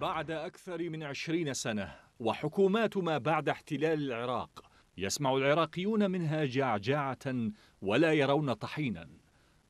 بعد أكثر من عشرين سنة وحكومات ما بعد احتلال العراق يسمع العراقيون منها جعجعة ولا يرون طحينا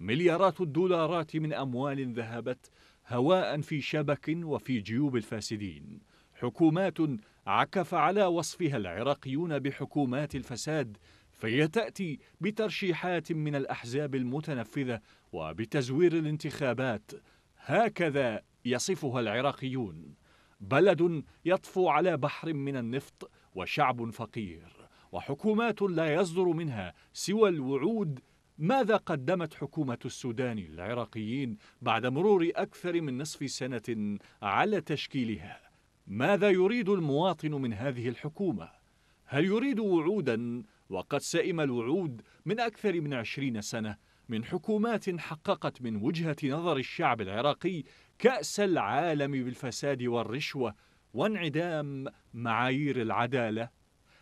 مليارات الدولارات من أموال ذهبت هواء في شبك وفي جيوب الفاسدين حكومات عكف على وصفها العراقيون بحكومات الفساد فهي تأتي بترشيحات من الأحزاب المتنفذة وبتزوير الانتخابات هكذا يصفها العراقيون بلد يطفو على بحر من النفط وشعب فقير وحكومات لا يصدر منها سوى الوعود ماذا قدمت حكومة السودان للعراقيين بعد مرور أكثر من نصف سنة على تشكيلها؟ ماذا يريد المواطن من هذه الحكومة؟ هل يريد وعودا وقد سئم الوعود من أكثر من عشرين سنة من حكومات حققت من وجهة نظر الشعب العراقي كأس العالم بالفساد والرشوة وانعدام معايير العدالة؟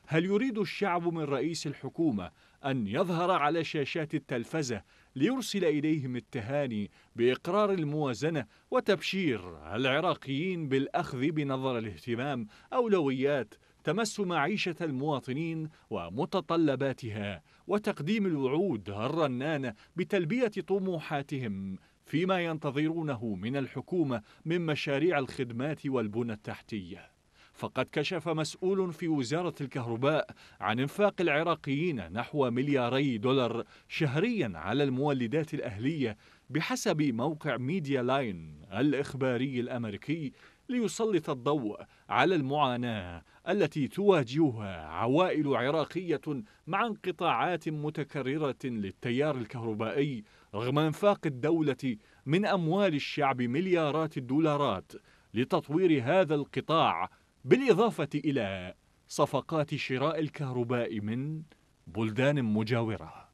هل يريد الشعب من رئيس الحكومة أن يظهر على شاشات التلفزة ليرسل إليهم التهاني بإقرار الموازنة وتبشير العراقيين بالأخذ بنظر الاهتمام أولويات تمس معيشة المواطنين ومتطلباتها وتقديم الوعود الرنانة بتلبية طموحاتهم فيما ينتظرونه من الحكومة من مشاريع الخدمات والبنى التحتية فقد كشف مسؤول في وزارة الكهرباء عن انفاق العراقيين نحو ملياري دولار شهريا على المولدات الأهلية بحسب موقع ميديا لاين الإخباري الأمريكي ليسلط الضوء على المعاناة التي تواجهها عوائل عراقية مع انقطاعات متكررة للتيار الكهربائي رغم انفاق الدولة من أموال الشعب مليارات الدولارات لتطوير هذا القطاع بالإضافة إلى صفقات شراء الكهرباء من بلدان مجاوره